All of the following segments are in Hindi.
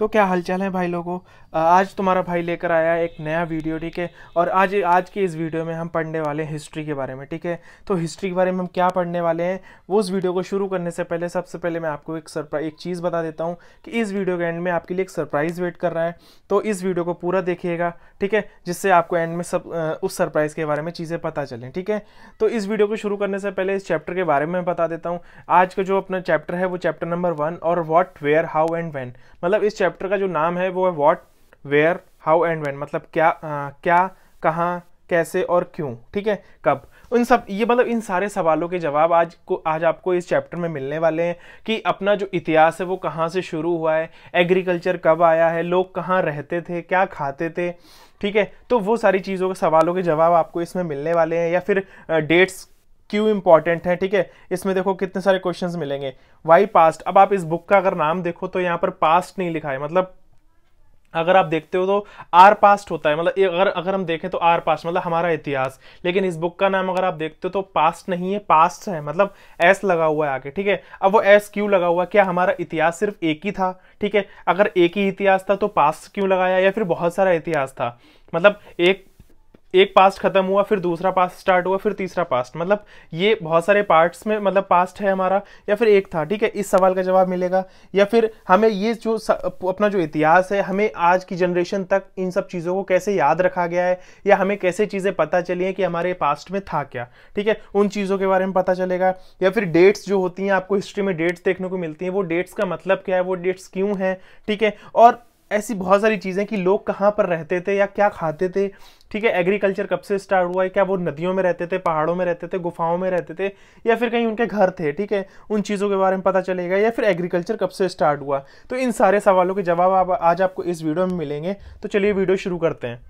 तो क्या हालचाल है भाई लोगों आज तुम्हारा भाई लेकर आया एक नया वीडियो ठीक है और आज आज की इस वीडियो में हम पढ़ने वाले हैं हिस्ट्री के बारे में ठीक है तो हिस्ट्री के बारे में हम क्या पढ़ने वाले हैं वो उस वीडियो को शुरू करने से पहले सबसे पहले मैं आपको एक सरप्राइज एक चीज़ बता देता हूँ कि इस वीडियो के एंड में आपके लिए एक सरप्राइज़ वेट कर रहा है तो इस वीडियो को पूरा देखिएगा ठीक है जिससे आपको एंड में सब उस सरप्राइज़ के बारे में चीज़ें पता चलें ठीक है तो इस वीडियो को शुरू करने से पहले इस चैप्टर के बारे में बता देता हूँ आज का जो अपना चैप्टर है वो चैप्टर नंबर वन और what where how and when मतलब इस चैप्टर चैप्टर का जो नाम है वो है what where how and when मतलब क्या आ, क्या कहाँ कैसे और क्यों ठीक है कब उन सब ये मतलब इन सारे सवालों के जवाब आज को आज आपको इस चैप्टर में मिलने वाले हैं कि अपना जो इतिहास है वो कहाँ से शुरू हुआ है एग्रीकल्चर कब आया है लोग कहाँ रहते थे क्या खाते थे ठीक है तो वो सारी चीज़ों के सवालों के जवाब आपको इसमें मिलने वाले हैं या फिर डेट्स क्यों इंपॉर्टेंट है ठीक है इसमें देखो कितने सारे क्वेश्चंस मिलेंगे वाई पास्ट अब आप इस बुक का अगर नाम देखो तो यहाँ पर पास्ट नहीं लिखा है मतलब अगर आप देखते हो तो आर पास्ट होता है मतलब अगर अगर हम देखें तो आर पास्ट मतलब हमारा इतिहास लेकिन इस बुक का नाम अगर आप देखते हो तो पास्ट नहीं है पास्ट है मतलब एस लगा हुआ है आगे ठीक है अब वो एस क्यों लगा हुआ है क्या हमारा इतिहास सिर्फ एक ही था ठीक है अगर एक ही इतिहास था तो पास्ट क्यों लगाया या फिर बहुत सारा इतिहास था मतलब एक एक पास्ट खत्म हुआ फिर दूसरा पास्ट स्टार्ट हुआ फिर तीसरा पास्ट मतलब ये बहुत सारे पार्ट्स में मतलब पास्ट है हमारा या फिर एक था ठीक है इस सवाल का जवाब मिलेगा या फिर हमें ये जो अपना जो इतिहास है हमें आज की जनरेशन तक इन सब चीज़ों को कैसे याद रखा गया है या हमें कैसे चीज़ें पता चली हैं कि हमारे पास्ट में था क्या ठीक है उन चीज़ों के बारे में पता चलेगा या फिर डेट्स जो होती हैं आपको हिस्ट्री में डेट्स देखने को मिलती हैं वो डेट्स का मतलब क्या है वो डेट्स क्यों हैं ठीक है और ऐसी बहुत सारी चीज़ें कि लोग कहाँ पर रहते थे या क्या खाते थे ठीक है एग्रीकल्चर कब से स्टार्ट हुआ है क्या वो नदियों में रहते थे पहाड़ों में रहते थे गुफाओं में रहते थे या फिर कहीं उनके घर थे ठीक है उन चीज़ों के बारे में पता चलेगा या फिर एग्रीकल्चर कब से स्टार्ट हुआ तो इन सारे सवालों के जवाब आप आज आपको इस वीडियो में मिलेंगे तो चलिए वीडियो शुरू करते हैं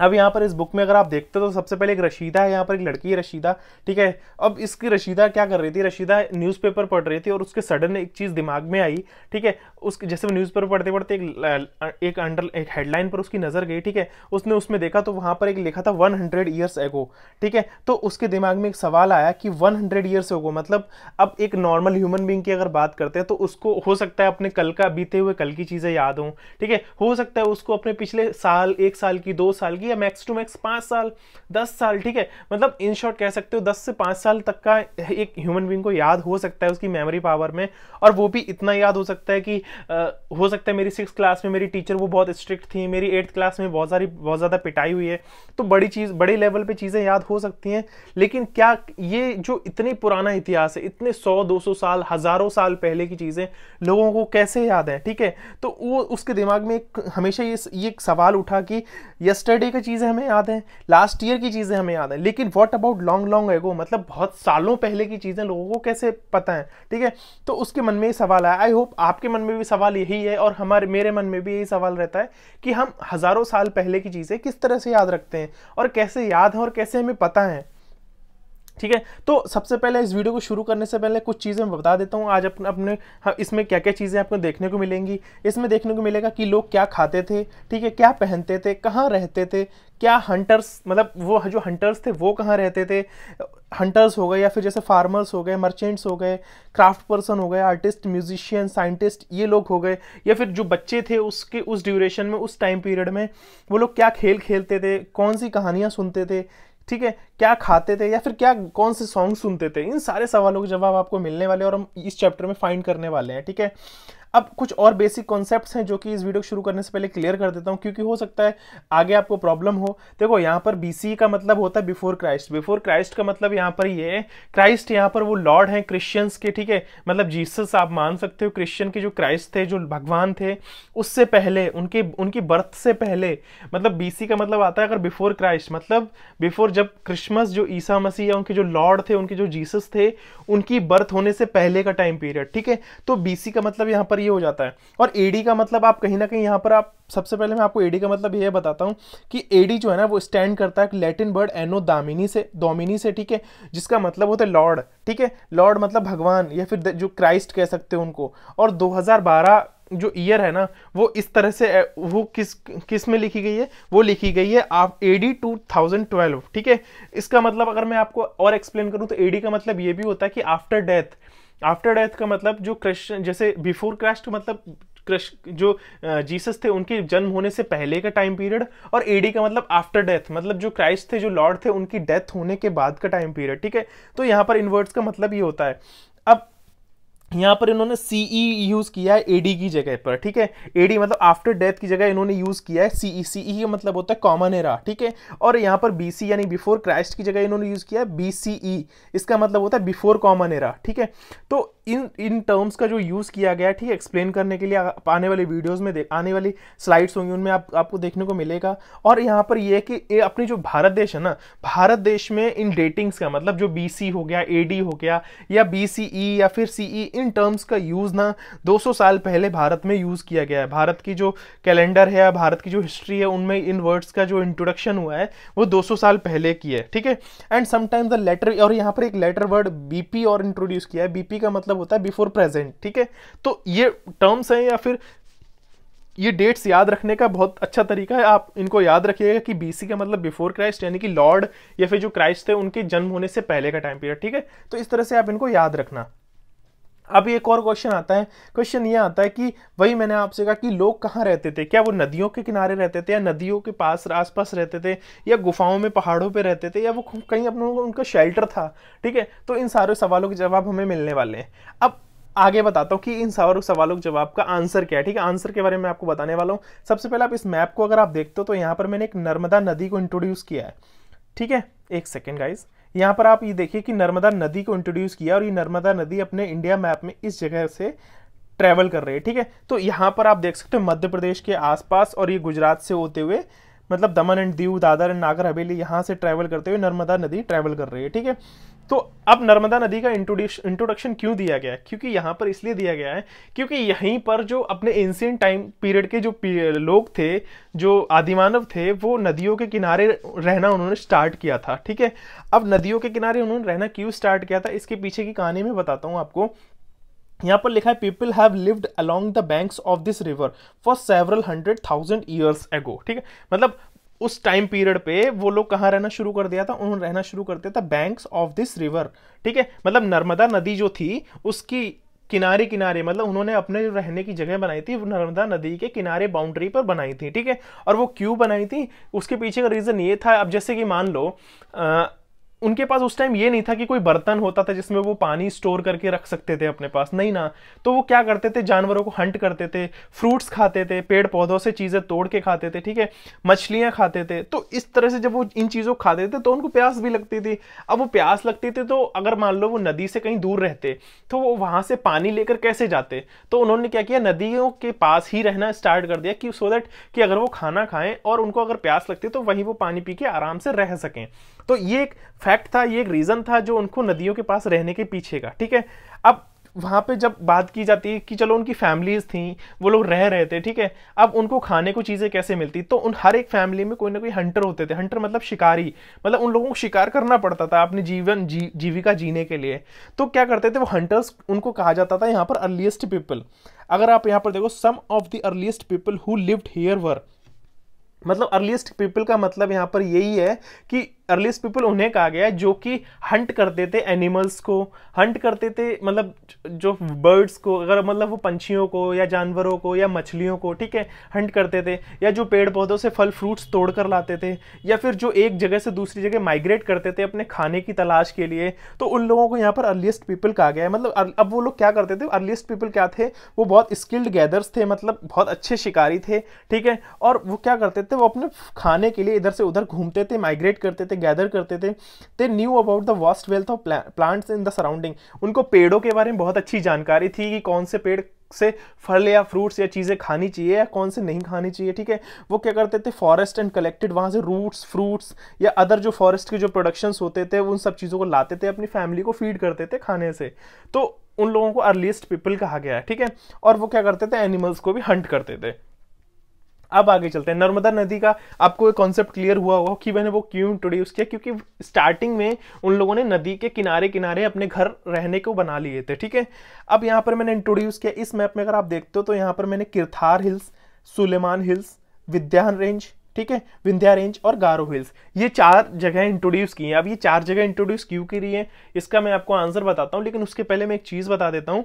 अब यहाँ पर इस बुक में अगर आप देखते हो तो सबसे पहले एक रशीदा है यहाँ पर एक लड़की है रशीदा ठीक है अब इसकी रशीदा क्या कर रही थी रशीदा न्यूज़पेपर पढ़ रही थी और उसके सडन एक चीज़ दिमाग में आई ठीक है उस जैसे वो न्यूज़पेपर पढ़ते पढ़ते एक एक अंडर एक हेडलाइन पर उसकी नज़र गई ठीक है उसने उसमें देखा तो वहाँ पर एक लिखा था वन हंड्रेड ईयर्स एगो ठीक है तो उसके दिमाग में एक सवाल आया कि वन हंड्रेड ईयर्स एगो मतलब अब एक नॉर्मल ह्यूमन बींग की अगर बात करते हैं तो उसको हो सकता है अपने कल का बीते हुए कल की चीज़ें याद हों ठीक है हो सकता है उसको अपने पिछले साल एक साल की दो साल की लिया मैक्स टू मैक्स पाँच साल दस साल ठीक है मतलब इन शॉर्ट कह सकते हो दस से पाँच साल तक का एक ह्यूमन बींग को याद हो सकता है उसकी मेमोरी पावर में और वो भी इतना याद हो सकता है कि आ, हो सकता है मेरी सिक्स क्लास में मेरी टीचर वो बहुत स्ट्रिक्ट थी मेरी एट्थ क्लास में बहुत सारी बहुत ज़्यादा पिटाई हुई है तो बड़ी चीज़ बड़े लेवल पर चीज़ें याद हो सकती हैं लेकिन क्या ये जो इतनी पुराना इतिहास है इतने सौ दो सौ साल हज़ारों साल पहले की चीज़ें लोगों को कैसे याद है ठीक है तो वो उसके दिमाग में हमेशा ये ये सवाल उठा कि यस्टरडे का से चीज़ें हमें याद हैं लास्ट ईयर की चीज़ें हमें याद हैं लेकिन what about long long ago मतलब बहुत सालों पहले की चीज़ें लोगों को कैसे पता है ठीक है तो उसके मन में ये सवाल आया आई होप आपके मन में भी सवाल यही है और हमारे मेरे मन में भी यही सवाल रहता है कि हम हज़ारों साल पहले की चीज़ें किस तरह से याद रखते हैं और कैसे याद हैं और कैसे हमें पता है ठीक है तो सबसे पहले इस वीडियो को शुरू करने से पहले कुछ चीज़ें मैं बता देता हूँ आज अपने अपने हाँ, इसमें क्या क्या चीज़ें आपको देखने को मिलेंगी इसमें देखने को मिलेगा कि लोग क्या खाते थे ठीक है क्या पहनते थे कहाँ रहते थे क्या हंटर्स मतलब वो जो हंटर्स थे वो कहाँ रहते थे हंटर्स हो गए या फिर जैसे फार्मर्स हो गए मर्चेंट्स हो गए क्राफ्ट पर्सन हो गए आर्टिस्ट म्यूजिशियन साइंटिस्ट ये लोग हो गए या फिर जो बच्चे थे उसके उस ड्यूरेशन में उस टाइम पीरियड में वो लोग क्या खेल खेलते थे कौन सी कहानियाँ सुनते थे ठीक है क्या खाते थे या फिर क्या कौन से सॉन्ग सुनते थे इन सारे सवालों के जवाब आपको मिलने वाले और हम इस चैप्टर में फाइंड करने वाले हैं ठीक है अब कुछ और बेसिक कॉन्सेप्ट हैं जो कि इस वीडियो को शुरू करने से पहले क्लियर कर देता हूं क्योंकि हो सकता है आगे आपको प्रॉब्लम हो देखो यहां पर बी का मतलब होता है बिफोर क्राइस्ट बिफोर क्राइस्ट का मतलब यहां पर ये यह, क्राइस्ट यहाँ पर वो लॉर्ड हैं क्रिश्चियंस के ठीक है मतलब जीसस आप मान सकते हो क्रिश्चियन के जो क्राइस्ट थे जो भगवान थे उससे पहले उनके उनकी बर्थ से पहले मतलब बीसी का मतलब आता है अगर बिफोर क्राइस्ट मतलब बिफोर जब क्रिसमस जो ईसा मसीह या उनके जो लॉर्ड थे उनके जो जीसस थे उनकी बर्थ होने से पहले का टाइम पीरियड ठीक है तो बीसी का मतलब यहाँ पर पर ये हो जाता है और एडी का मतलब आप कहीं ना कहीं यहाँ पर आप सबसे पहले मैं आपको एडी का मतलब ये बताता हूँ कि एडी जो है ना वो स्टैंड करता है लैटिन वर्ड एनो दामिनी से डोमिनी से ठीक है जिसका मतलब होता है लॉर्ड ठीक है लॉर्ड मतलब भगवान या फिर जो क्राइस्ट कह सकते हैं उनको और दो जो ईयर है ना वो इस तरह से वो किस किस में लिखी गई है वो लिखी गई है आप A D two thousand twelve ठीक है इसका मतलब अगर मैं आपको और एक्सप्लेन करूं तो ए का मतलब ये भी होता है कि आफ्टर डेथ आफ्टर डेथ का मतलब जो क्रिश्चन जैसे बिफोर क्राइस्ट मतलब जो जीसस थे उनके जन्म होने से पहले का टाइम पीरियड और एडी का मतलब आफ्टर डेथ मतलब जो क्राइस्ट थे जो लॉर्ड थे उनकी डेथ होने के बाद का टाइम पीरियड ठीक है तो यहाँ पर इनवर्ट्स का मतलब ये होता है अब यहाँ पर इन्होंने सीई यूज e किया है एडी की जगह पर ठीक है एडी मतलब आफ्टर डेथ की जगह इन्होंने यूज किया है सीई सीई का मतलब होता है कॉमन एरा ठीक है और यहाँ पर बीसी यानी बिफोर क्राइस्ट की जगह इन्होंने यूज किया है बीसीई e। इसका मतलब होता है बिफोर कॉमन एरा ठीक है तो इन इन टर्म्स का जो यूज़ किया गया ठीक है एक्सप्लेन करने के लिए आने वाले वीडियोज़ में आने वाली स्लाइड्स होंगी उनमें आप, आपको देखने को मिलेगा और यहाँ पर यह कि अपनी जो भारत देश है ना भारत देश में इन डेटिंग्स का मतलब जो बी हो गया ए हो गया या बी e या फिर सी इन टर्म्स का यूज़ ना 200 साल पहले भारत में यूज़ किया गया है भारत की जो कैलेंडर है या भारत की जो हिस्ट्री है उनमें इन वर्ड्स का जो इंट्रोडक्शन हुआ है वो 200 साल पहले की है ठीक है एंड समटाइम्स द लेटर और यहाँ पर एक लेटर वर्ड बी और इंट्रोड्यूस किया है बी का मतलब होता है बिफोर प्रेजेंट ठीक है तो ये टर्म्स हैं या फिर ये डेट्स याद रखने का बहुत अच्छा तरीका है आप इनको याद रखिएगा कि बीसी का मतलब बिफोर क्राइस्ट यानी कि लॉर्ड या फिर जो क्राइस्ट थे उनके जन्म होने से पहले का टाइम पीरियड ठीक है तो इस तरह से आप इनको याद रखना अब एक और क्वेश्चन आता है क्वेश्चन ये आता है कि वही मैंने आपसे कहा कि लोग कहाँ रहते थे क्या वो नदियों के किनारे रहते थे या नदियों के पास आसपास रहते थे या गुफाओं में पहाड़ों पे रहते थे या वो कहीं अपने उनका शेल्टर था ठीक है तो इन सारे सवालों के जवाब हमें मिलने वाले हैं अब आगे बताता हूँ कि इन सारे सवालों के जवाब का आंसर क्या है ठीक है आंसर के बारे में आपको बताने वाला हूँ सबसे पहले आप इस मैप को अगर आप देखते हो तो यहाँ पर मैंने एक नर्मदा नदी को इंट्रोड्यूस किया है ठीक है एक सेकेंड गाइज़ यहाँ पर आप ये देखिए कि नर्मदा नदी को इंट्रोड्यूस किया और ये नर्मदा नदी अपने इंडिया मैप में इस जगह से ट्रैवल कर रही है ठीक है तो यहाँ पर आप देख सकते हो मध्य प्रदेश के आसपास और ये गुजरात से होते हुए मतलब दमन एंड दीव दादर एंड नागर हवेली यहाँ से ट्रैवल करते हुए नर्मदा नदी ट्रैवल कर रही है ठीक है तो अब नर्मदा नदी का इंट्रोडक्शन क्यों दिया गया है क्योंकि यहाँ पर इसलिए दिया गया है क्योंकि यहीं पर जो अपने एंशियंट टाइम पीरियड के जो लोग थे जो आदिमानव थे वो नदियों के किनारे रहना उन्होंने स्टार्ट किया था ठीक है अब नदियों के किनारे उन्होंने रहना क्यों स्टार्ट किया था इसके पीछे की कहानी में बताता हूँ आपको यहाँ पर लिखा है people have lived along the banks of this river for several hundred thousand years ago ठीक है मतलब उस टाइम पीरियड पे वो लोग कहाँ रहना शुरू कर दिया था उन्होंने रहना शुरू कर दिया था बैंक्स ऑफ दिस रिवर ठीक है मतलब नर्मदा नदी जो थी उसकी किनारे किनारे मतलब उन्होंने अपने रहने की जगह बनाई थी नर्मदा नदी के किनारे बाउंड्री पर बनाई थी ठीक है और वो क्यों बनाई थी उसके पीछे का रीज़न ये था अब जैसे कि मान लो आ, उनके पास उस टाइम ये नहीं था कि कोई बर्तन होता था जिसमें वो पानी स्टोर करके रख सकते थे अपने पास नहीं ना तो वो क्या करते थे जानवरों को हंट करते थे फ्रूट्स खाते थे पेड़ पौधों से चीज़ें तोड़ के खाते थे ठीक है मछलियाँ खाते थे तो इस तरह से जब वो इन चीज़ों को खाते थे तो उनको प्यास भी लगती थी अब वो प्यास लगती थी तो अगर मान लो वो नदी से कहीं दूर रहते तो वो वहाँ से पानी लेकर कैसे जाते तो उन्होंने क्या किया नदियों के पास ही रहना स्टार्ट कर दिया कि सो दैट कि अगर वो खाना खाएं और उनको अगर प्यास लगती तो वहीं वो पानी पी के आराम से रह सकें तो ये एक फैक्ट था ये एक रीज़न था जो उनको नदियों के पास रहने के पीछे का ठीक है अब वहाँ पे जब बात की जाती है कि चलो उनकी फैमिलीज़ थी वो लोग रह रहे थे ठीक है अब उनको खाने को चीज़ें कैसे मिलती तो उन हर एक फैमिली में कोई ना कोई हंटर होते थे हंटर मतलब शिकारी मतलब उन लोगों को शिकार करना पड़ता था अपने जीवन जी जीविका जीने के लिए तो क्या करते थे वो हंटर्स उनको कहा जाता था यहाँ पर अर्लीस्ट पीपल अगर आप यहाँ पर देखो some of the earliest people who lived here were मतलब अर्लीस्ट पीपल का मतलब यहाँ पर यही है कि अर्लीस्ट पीपल उन्हें कहा गया है जो कि हंट करते थे एनिमल्स को हंट करते थे मतलब जो बर्ड्स को अगर मतलब वो पंछियों को या जानवरों को या मछलियों को ठीक है हंट करते थे या जो पेड़ पौधों से फल फ्रूट्स तोड़ कर लाते थे या फिर जो एक जगह से दूसरी जगह माइग्रेट करते थे अपने खाने की तलाश के लिए तो उन लोगों को यहाँ पर अर्लीस्ट पीपल कहा गया है मतलब अब वो लोग क्या करते थे अर्लीस्ट पीपल क्या थे वो बहुत स्किल्ड गैदर्स थे मतलब बहुत अच्छे शिकारी थे ठीक है और वो क्या करते थे वो अपने खाने के लिए इधर से उधर घूमते थे माइग्रेट करते थे गैदर करते थे they knew about the vast wealth of plants in the surrounding उनको पेड़ों के बारे में बहुत अच्छी जानकारी थी कि कौन से पेड़ से फल या फ्रूट्स या चीज़ें खानी चाहिए या कौन से नहीं खानी चाहिए ठीक है वो क्या करते थे फॉरेस्ट एंड कलेक्टेड वहाँ से रूट्स फ्रूट्स या अदर जो फॉरेस्ट के जो प्रोडक्शंस होते थे उन सब चीज़ों को लाते थे अपनी फैमिली को फीड करते थे खाने से तो उन लोगों को अर्लीस्ट पीपल कहा गया है ठीक है और वो क्या करते थे एनिमल्स को भी हंट करते थे अब आगे चलते हैं नर्मदा नदी का आपको एक कॉन्सेप्ट क्लियर हुआ होगा कि मैंने वो क्यों इंट्रोड्यूस किया क्योंकि स्टार्टिंग में उन लोगों ने नदी के किनारे किनारे अपने घर रहने को बना लिए थे ठीक है अब यहाँ पर मैंने इंट्रोड्यूस किया इस मैप में अगर आप देखते हो तो यहाँ पर मैंने Kirthar hills Sulaiman hills Vindhyan range ठीक है विंध्या रेंज और गारो हिल्स ये चार जगह इंट्रोड्यूस की हैं अब ये चार जगह इंट्रोड्यूस क्यों की रही है इसका मैं आपको आंसर बताता हूँ लेकिन उसके पहले मैं एक चीज़ बता देता हूँ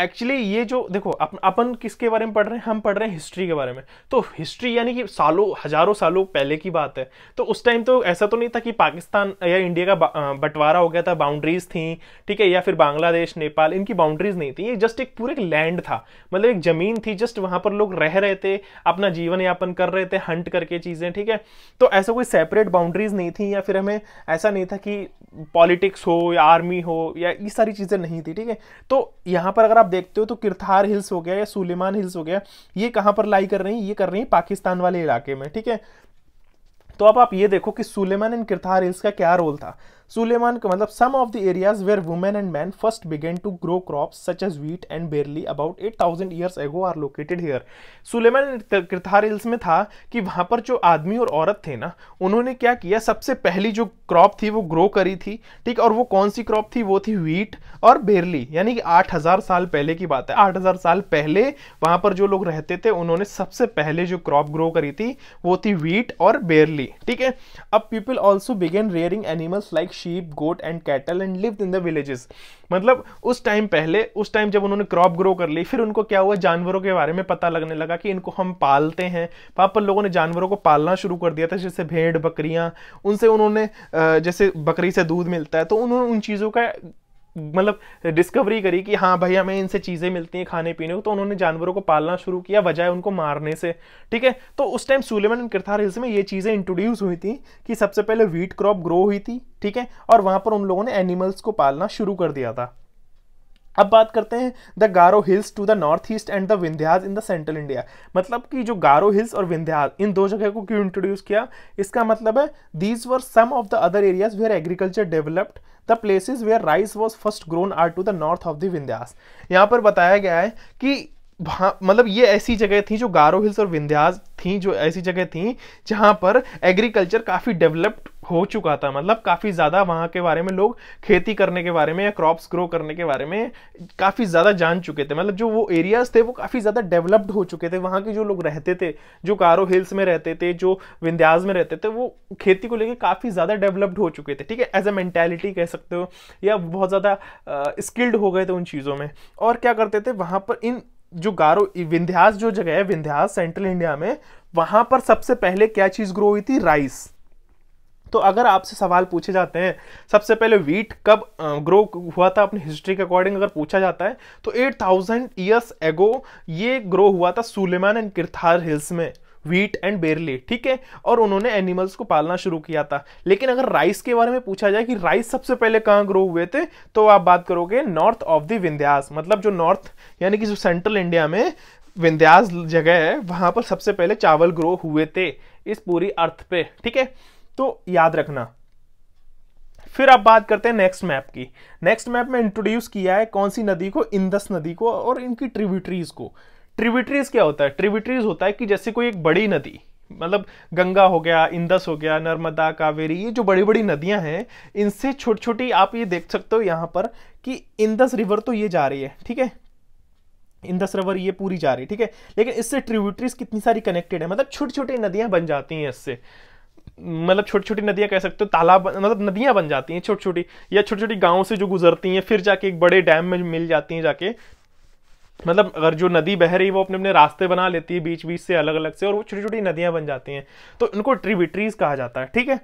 एक्चुअली ये जो देखो अप, अपन किसके बारे में पढ़ रहे हैं हम पढ़ रहे हैं हिस्ट्री के बारे में तो हिस्ट्री यानी कि सालों हजारों सालों पहले की बात है तो उस टाइम तो ऐसा तो नहीं था कि पाकिस्तान या इंडिया का बंटवारा हो गया था बाउंड्रीज थी ठीक है या फिर बांग्लादेश नेपाल इनकी बाउंड्रीज नहीं थी ये जस्ट एक पूरे लैंड था मतलब एक ज़मीन थी जस्ट वहाँ पर लोग रह रहे थे अपना जीवन यापन कर रहे थे हंट करके चीज़ें ठीक है तो ऐसा कोई सेपरेट बाउंड्रीज नहीं थी या फिर हमें ऐसा नहीं था कि पॉलिटिक्स हो या आर्मी हो या ये सारी चीज़ें नहीं थी ठीक है तो यहाँ पर अगर आप देखते हो तो किरथार हिल्स हो गया या सुलेमान हिल्स हो गया ये कहाँ पर लाई कर रही है ये कर रही है पाकिस्तान वाले इलाके में ठीक है तो अब आप ये देखो कि सुलेमान एंड किरथार हिल्स का क्या रोल था सुलेमान का मतलब of the areas where women and man first begin to grow crop such as as and barley about eight 8000 years ago are located here Sulaiman Kirthar hills में था कि वहाँ पर जो आदमी और औरत थे ना उन्होंने क्या किया सबसे पहली जो क्रॉप थी वो ग्रो करी थी ठीक और वो कौन सी क्रॉप थी वो थी व्हीट और बेरली यानी कि हजार साल पहले की बात है हजार साल पहले वहाँ पर जो लोग रहते थे उन्होंने सबसे पहले जो क्रॉप ग्रो करी थी वो थी व्हीट और बेरली ठीक है अब people also begin rearing animals like sheep goat and cattle and live in villages मतलब उस टाइम पहले उस टाइम जब उन्होंने क्रॉप ग्रो कर ली फिर उनको क्या हुआ जानवरों के बारे में पता लगने लगा कि इनको हम पालते हैं पापा लोगों ने जानवरों को पालना शुरू कर दिया था जैसे भेड़ बकरियाँ उनसे उन्होंने जैसे बकरी से दूध मिलता है तो उन्होंने उन चीज़ों का मतलब डिस्कवरी करी कि हाँ भाई हमें इनसे चीज़ें मिलती हैं खाने पीने को तो उन्होंने जानवरों को पालना शुरू किया बजाय उनको मारने से ठीक है तो उस time Sulaiman and Kirthar hills में ये चीज़ें इंट्रोड्यूस हुई थी कि सबसे पहले व्हीट क्रॉप ग्रो हुई थी ठीक है और वहाँ पर उन लोगों ने एनिमल्स को पालना शुरू कर दिया था अब बात करते हैं the Garo hills to the north east and the Vindhyas in the central India मतलब कि जो गारो हिल्स और विंध्याज इन दो जगह को क्यों इंट्रोड्यूस किया इसका मतलब है these were some of the other areas where agriculture developed the places where rice was first grown are to the north of the Vindhyas यहाँ पर बताया गया है कि मतलब ये ऐसी जगह थी जो गारो हिल्स और विंध्यास थी जो ऐसी जगह थी जहाँ पर एग्रीकल्चर काफ़ी डेवलप्ड हो चुका था मतलब काफ़ी ज़्यादा वहाँ के बारे में लोग खेती करने के बारे में या क्रॉप्स ग्रो करने के बारे में काफ़ी ज़्यादा जान चुके थे मतलब जो वो एरियाज़ थे वो काफ़ी ज़्यादा डेवलप्ड हो चुके थे वहाँ के जो लोग रहते थे जो कारो हिल्स में रहते थे जो विंध्याज में रहते थे वो खेती को लेकर काफ़ी ज़्यादा डेवलप्ड हो चुके थे ठीक है एज अ मैंटेलिटी कह सकते हो या बहुत ज़्यादा स्किल्ड हो गए थे उन चीज़ों में और क्या करते थे वहाँ पर इन जो गारो विंध्यास जो जगह है विंध्यास सेंट्रल इंडिया में वहाँ पर सबसे पहले क्या चीज़ ग्रो हुई थी राइस तो अगर आपसे सवाल पूछे जाते हैं सबसे पहले वीट कब ग्रो हुआ था अपनी हिस्ट्री के अकॉर्डिंग अगर पूछा जाता है तो 8000 थाउजेंड ईयर्स एगो ये ग्रो हुआ था सुलेमान एंड किरथार हिल्स में वीट एंड बेरली ठीक है और उन्होंने एनिमल्स को पालना शुरू किया था लेकिन अगर राइस के बारे में पूछा जाए कि राइस सबसे पहले कहाँ ग्रो हुए थे तो आप बात करोगे नॉर्थ ऑफ द विंध्यास मतलब जो नॉर्थ यानी कि जो सेंट्रल इंडिया में विंध्यास जगह है वहाँ पर सबसे पहले चावल ग्रो हुए थे इस पूरी अर्थ पे ठीक है तो याद रखना फिर आप बात करते हैं नेक्स्ट मैप की नेक्स्ट मैप में इंट्रोड्यूस किया है कौन सी नदी को इंदस नदी को और इनकी ट्रिब्यूटरीज को ट्रिब्यूटरीज क्या होता है ट्रिब्यूटरीज होता है कि जैसे कोई एक बड़ी नदी मतलब गंगा हो गया इंदस हो गया नर्मदा कावेरी ये जो बड़ी बड़ी नदियां हैं इनसे छोटी छोटी आप ये देख सकते हो यहां पर कि इंदस रिवर तो ये जा रही है ठीक है इंदस रिवर ये पूरी जा रही है ठीक है लेकिन इससे ट्रिब्यूटरीज कितनी सारी कनेक्टेड है मतलब छोटी छोटी नदियां बन जाती हैं इससे मतलब छोटी छोटी नदियाँ कह सकते हो तालाब मतलब नदियाँ बन जाती हैं छोटी छोटी या छोटी छोटी गाँव से जो गुजरती हैं फिर जाके एक बड़े डैम में मिल जाती हैं जाके मतलब अगर जो नदी बह रही है वो अपने अपने रास्ते बना लेती है बीच बीच से अलग अलग से और वो छोटी छोटी नदियाँ बन जाती हैं तो उनको ट्रिबिट्रीज कहा जाता है ठीक है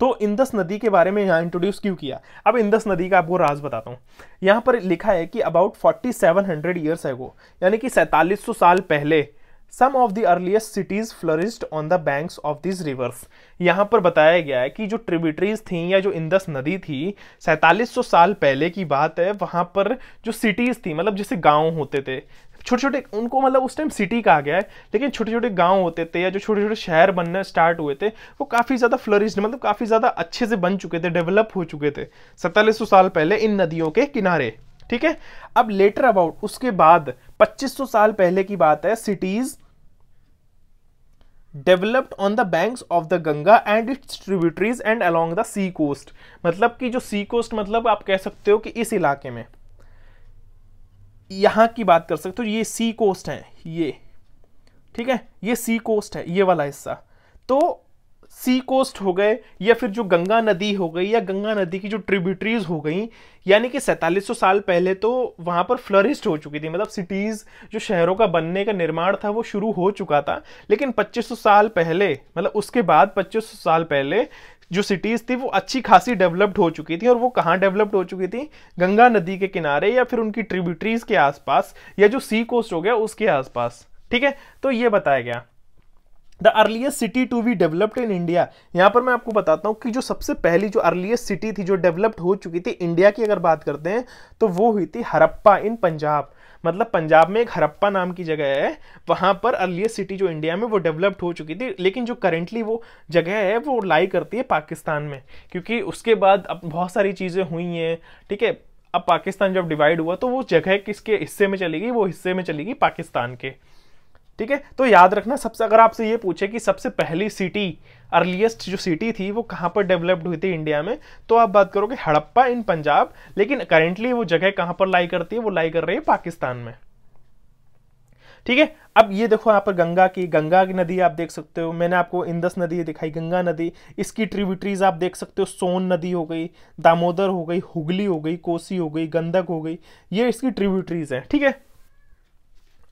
तो इंदस नदी के बारे में यहाँ इंट्रोड्यूस क्यों किया अब इंदस नदी का आपको राज बताता हूँ यहाँ पर लिखा है कि अबाउट 4700 ईयर्स है वो यानी कि सौ साल पहले some of the earliest cities flourished on the banks of this rivers यहाँ पर बताया गया है कि जो ट्रिब्यूटरीज थी या जो इंदस नदी थी सैंतालीस सौ साल पहले की बात है वहाँ पर जो सिटीज़ थी मतलब जैसे गांव होते थे छोटे छोटे उनको मतलब उस टाइम सिटी कहा गया है लेकिन छोटे छोटे गांव होते थे या जो छोटे छोटे शहर बनने स्टार्ट हुए थे वो काफ़ी ज़्यादा फ्लरिश्ड मतलब काफ़ी ज़्यादा अच्छे से बन चुके थे डेवलप हो चुके थे सैंतालीस साल पहले इन नदियों के किनारे ठीक है अब लेटर अबाउट उसके बाद 2500 साल पहले की बात है cities developed on the banks of the Ganga and its tributaries and along the sea coast मतलब कि जो सी कोस्ट मतलब आप कह सकते हो कि इस इलाके में यहां की बात कर सकते हो ये सी कोस्ट है ये ठीक है ये सी कोस्ट है ये वाला हिस्सा तो सी कोस्ट हो गए या फिर जो गंगा नदी हो गई या गंगा नदी की जो ट्रिब्यूटरीज हो गई यानी कि सैंतालीस साल पहले तो वहाँ पर फ्लरिस्ट हो चुकी थी मतलब सिटीज़ जो शहरों का बनने का निर्माण था वो शुरू हो चुका था लेकिन 2500 साल पहले मतलब उसके बाद 2500 साल पहले जो सिटीज़ थी वो अच्छी खासी डेवलप्ड हो चुकी थी और वो कहाँ डेवलप्ड हो चुकी थी गंगा नदी के किनारे या फिर उनकी ट्रिब्यूटरीज़ के आसपास या जो सी कोस्ट हो गया उसके आसपास ठीक है तो ये बताया गया the earliest city to be developed in India यहाँ पर मैं आपको बताता हूँ कि जो सबसे पहली जो अर्लीस्ट सिटी थी जो डेवलप्ड हो चुकी थी इंडिया की अगर बात करते हैं तो वो हुई थी हरप्पा इन पंजाब मतलब पंजाब में एक हरप्पा नाम की जगह है वहाँ पर अर्लीस्ट सिटी जो इंडिया में वो डेवलप्ड हो चुकी थी लेकिन जो करेंटली वो जगह है वो लाई करती है पाकिस्तान में क्योंकि उसके बाद अब बहुत सारी चीज़ें हुई हैं ठीक है अब पाकिस्तान जब डिवाइड हुआ तो वो जगह किसके हिस्से में चलेगी वो हिस्से में चलेगी पाकिस्तान के ठीक है तो याद रखना सबसे अगर आपसे ये पूछे कि सबसे पहली सिटी अर्लीस्ट जो सिटी थी वो कहाँ पर डेवलप्ड हुई थी इंडिया में तो आप बात करोगे हड़प्पा इन पंजाब लेकिन करेंटली वो जगह कहाँ पर लाई करती है वो लाई कर रही है पाकिस्तान में ठीक है अब ये देखो यहाँ पर गंगा की गंगा की नदी आप देख सकते हो मैंने आपको इंदस नदी दिखाई गंगा नदी इसकी ट्रिब्यूटरीज आप देख सकते हो सोन नदी हो गई दामोदर हो गई हुगली हो गई कोसी हो गई गंदक हो गई ये इसकी ट्रिब्यूटरीज हैं ठीक है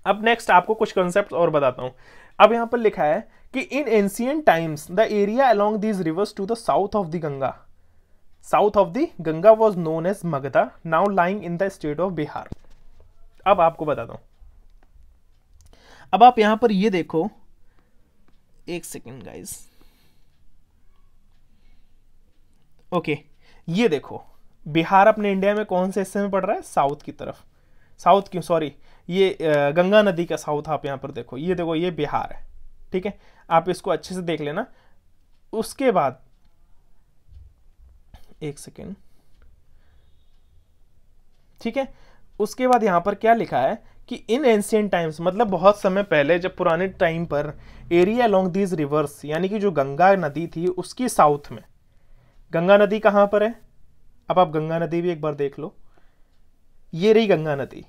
अब नेक्स्ट आपको कुछ कंसेप्ट और बताता हूँ अब यहाँ पर लिखा है कि in ancient times the area along these rivers to the south of the Ganga south of the Ganga was known as Magadha now lying in the state of Bihar अब आपको बताता हूँ अब आप यहां पर ये देखो एक सेकेंड गाइज ओके ये देखो बिहार अपने इंडिया में कौन से हिस्से में पड़ रहा है साउथ की तरफ साउथ क्यों सॉरी ये गंगा नदी का साउथ आप यहाँ पर देखो ये देखो ये बिहार है ठीक है आप इसको अच्छे से देख लेना उसके बाद एक सेकेंड ठीक है उसके बाद यहाँ पर क्या लिखा है कि इन एंशियंट टाइम्स मतलब बहुत समय पहले जब पुराने टाइम पर एरिया अलोंग दीज रिवर्स यानी कि जो गंगा नदी थी उसकी साउथ में गंगा नदी कहाँ पर है अब आप गंगा नदी भी एक बार देख लो ये रही गंगा नदी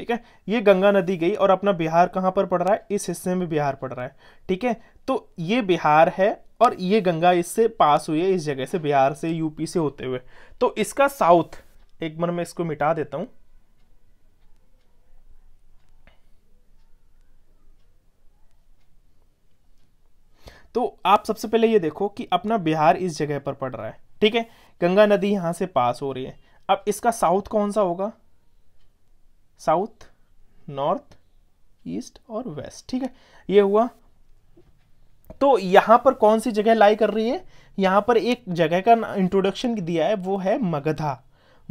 ठीक है ये गंगा नदी गई और अपना बिहार कहाँ पर पड़ रहा है इस हिस्से में बिहार पड़ रहा है ठीक है तो ये बिहार है और ये गंगा इससे पास हुई है इस जगह से बिहार से यूपी से होते हुए तो इसका साउथ एक बार मैं इसको मिटा देता हूँ तो आप सबसे पहले ये देखो कि अपना बिहार इस जगह पर पड़ रहा है ठीक है गंगा नदी यहां से पास हो रही है अब इसका साउथ कौन सा होगा साउथ नॉर्थ ईस्ट और वेस्ट ठीक है ये हुआ तो यहाँ पर कौन सी जगह लाई कर रही है यहाँ पर एक जगह का इंट्रोडक्शन दिया है वो है मगधा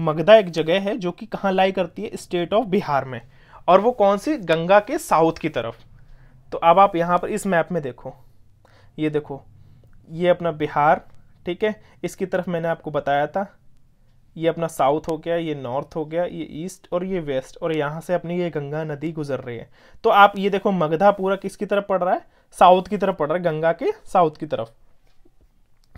मगधा एक जगह है जो कि कहाँ लाई करती है स्टेट ऑफ बिहार में और वो कौन सी गंगा के साउथ की तरफ तो अब आप यहाँ पर इस मैप में देखो ये देखो ये अपना बिहार ठीक है इसकी तरफ मैंने आपको बताया था ये अपना साउथ हो गया ये नॉर्थ हो गया ये ईस्ट और ये वेस्ट और यहाँ से अपनी ये गंगा नदी गुजर रही है तो आप ये देखो मगधा पूरा किसकी तरफ पड़ रहा है साउथ की तरफ पड़ रहा है गंगा के साउथ की तरफ